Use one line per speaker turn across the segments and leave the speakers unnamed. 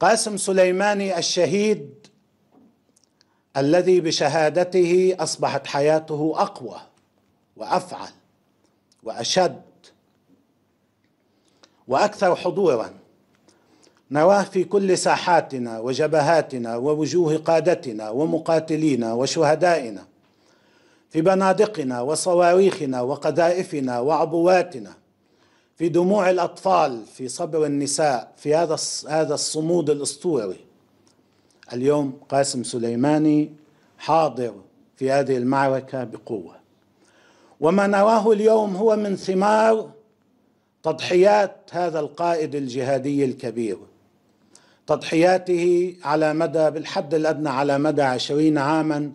قاسم سليماني الشهيد الذي بشهادته اصبحت حياته اقوى وافعل واشد واكثر حضورا نراه في كل ساحاتنا وجبهاتنا ووجوه قادتنا ومقاتلينا وشهدائنا في بنادقنا وصواريخنا وقذائفنا وعبواتنا في دموع الأطفال في صبر النساء في هذا هذا الصمود الأسطوري اليوم قاسم سليماني حاضر في هذه المعركة بقوة وما نراه اليوم هو من ثمار تضحيات هذا القائد الجهادي الكبير تضحياته على مدى بالحد الأدنى على مدى عشرين عاما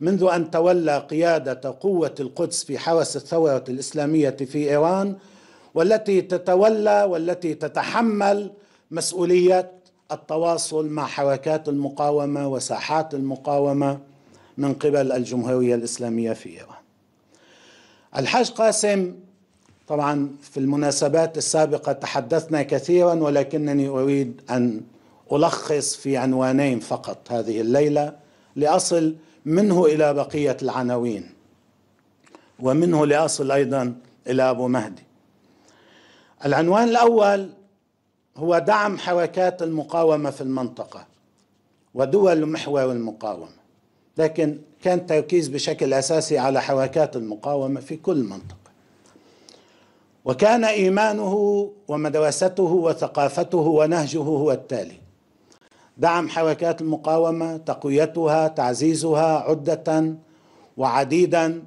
منذ أن تولى قيادة قوة القدس في حرس الثورة الإسلامية في إيران والتي تتولى والتي تتحمل مسؤوليه التواصل مع حركات المقاومه وساحات المقاومه من قبل الجمهوريه الاسلاميه في ايران. الحاج قاسم طبعا في المناسبات السابقه تحدثنا كثيرا ولكنني اريد ان الخص في عنوانين فقط هذه الليله لاصل منه الى بقيه العناوين ومنه لاصل ايضا الى ابو مهدي العنوان الاول هو دعم حركات المقاومه في المنطقه ودول محور المقاومه لكن كان تركيز بشكل اساسي على حركات المقاومه في كل منطقه وكان ايمانه ومدرسته وثقافته ونهجه هو التالي دعم حركات المقاومه تقويتها تعزيزها عده وعديدا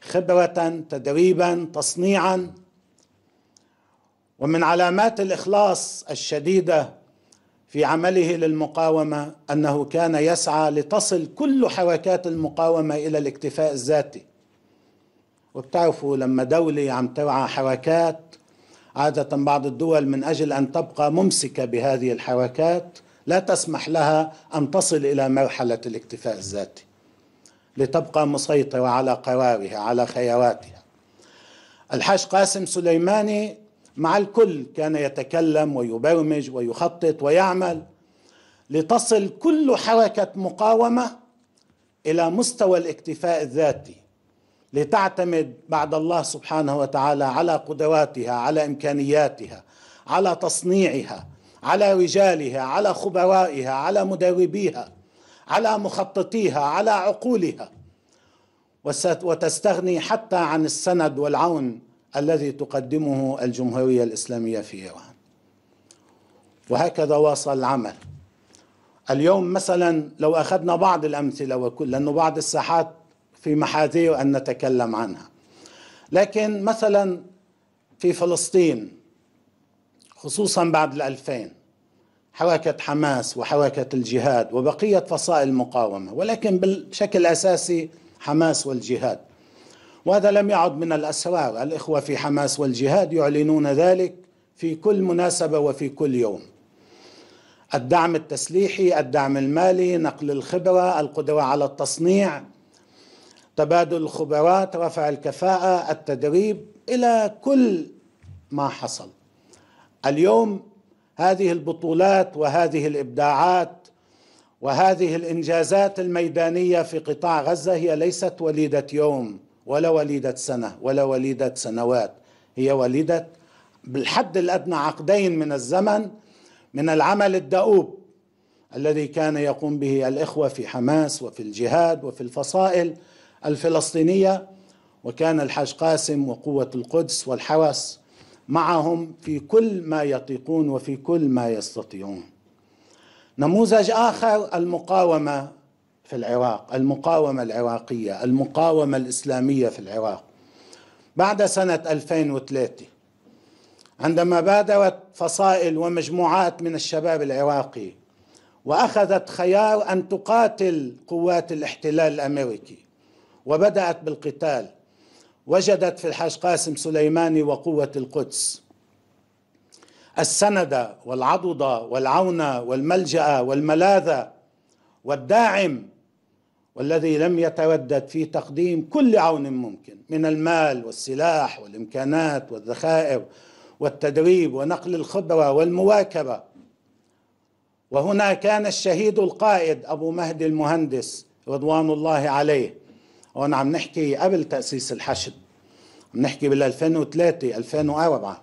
خبره تدريبا تصنيعا ومن علامات الاخلاص الشديده في عمله للمقاومه انه كان يسعى لتصل كل حركات المقاومه الى الاكتفاء الذاتي وبتعرفوا لما دوله عم ترعى حركات عاده بعض الدول من اجل ان تبقى ممسكه بهذه الحركات لا تسمح لها ان تصل الى مرحله الاكتفاء الذاتي لتبقى مسيطره على قرارها على خياراتها الحاج قاسم سليماني مع الكل كان يتكلم ويبرمج ويخطط ويعمل لتصل كل حركه مقاومه الى مستوى الاكتفاء الذاتي لتعتمد بعد الله سبحانه وتعالى على قدراتها على امكانياتها على تصنيعها على رجالها على خبرائها على مدربيها على مخططيها على عقولها وتستغني حتى عن السند والعون الذي تقدمه الجمهورية الإسلامية في إيران وهكذا واصل العمل اليوم مثلا لو أخذنا بعض الأمثلة وكل لأنه بعض الساحات في محاذير أن نتكلم عنها لكن مثلا في فلسطين خصوصا بعد الألفين حركة حماس وحركة الجهاد وبقية فصائل المقاومة ولكن بالشكل الأساسي حماس والجهاد وهذا لم يعد من الأسرار الإخوة في حماس والجهاد يعلنون ذلك في كل مناسبة وفي كل يوم الدعم التسليحي الدعم المالي نقل الخبرة القدرة على التصنيع تبادل الخبرات رفع الكفاءة التدريب إلى كل ما حصل اليوم هذه البطولات وهذه الإبداعات وهذه الإنجازات الميدانية في قطاع غزة هي ليست وليدة يوم ولا وليدة سنة ولا وليدة سنوات هي وليدة بالحد الأدنى عقدين من الزمن من العمل الدؤوب الذي كان يقوم به الإخوة في حماس وفي الجهاد وفي الفصائل الفلسطينية وكان الحاج قاسم وقوة القدس والحواس معهم في كل ما يطيقون وفي كل ما يستطيعون نموذج آخر المقاومة في العراق المقاومة العراقية المقاومة الإسلامية في العراق بعد سنة 2003 عندما بادرت فصائل ومجموعات من الشباب العراقي واخذت خيار ان تقاتل قوات الاحتلال الامريكي وبدات بالقتال وجدت في الحاج قاسم سليماني وقوه القدس السند والعضد والعون والملجا والملاذ والداعم والذي لم يتردد في تقديم كل عون ممكن من المال والسلاح والامكانات والذخائر والتدريب ونقل الخبره والمواكبه وهنا كان الشهيد القائد ابو مهدي المهندس رضوان الله عليه وانا عم نحكي قبل تاسيس الحشد عم نحكي بال 2003 2004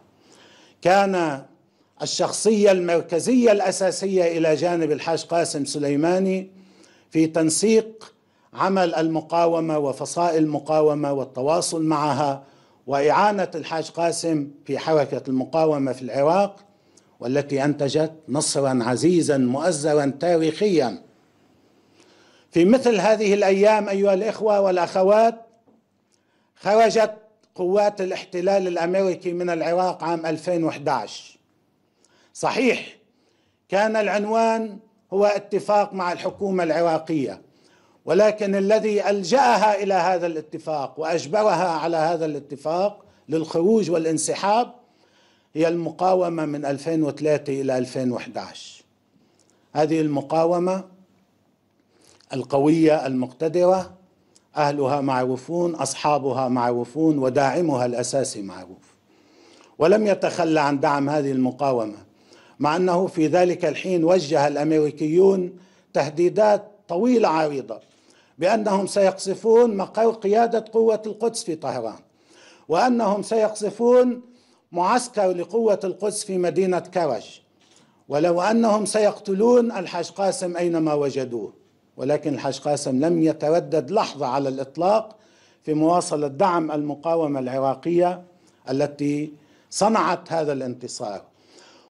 كان الشخصيه المركزيه الاساسيه الى جانب الحاج قاسم سليماني في تنسيق عمل المقاومه وفصائل المقاومه والتواصل معها واعانه الحاج قاسم في حركه المقاومه في العراق والتي انتجت نصرا عزيزا مؤزرا تاريخيا في مثل هذه الايام ايها الاخوه والاخوات خرجت قوات الاحتلال الامريكي من العراق عام 2011 صحيح كان العنوان هو اتفاق مع الحكومه العراقيه ولكن الذي الجاها الى هذا الاتفاق واجبرها على هذا الاتفاق للخروج والانسحاب هي المقاومه من 2003 الى 2011 هذه المقاومه القويه المقتدره اهلها معروفون اصحابها معروفون وداعمها الاساسي معروف ولم يتخلى عن دعم هذه المقاومه مع انه في ذلك الحين وجه الامريكيون تهديدات طويله عريضه بأنهم سيقصفون قيادة قوة القدس في طهران وأنهم سيقصفون معسكر لقوة القدس في مدينة كرج ولو أنهم سيقتلون الحاج قاسم أينما وجدوه ولكن الحاج قاسم لم يتردد لحظة على الإطلاق في مواصلة دعم المقاومة العراقية التي صنعت هذا الانتصار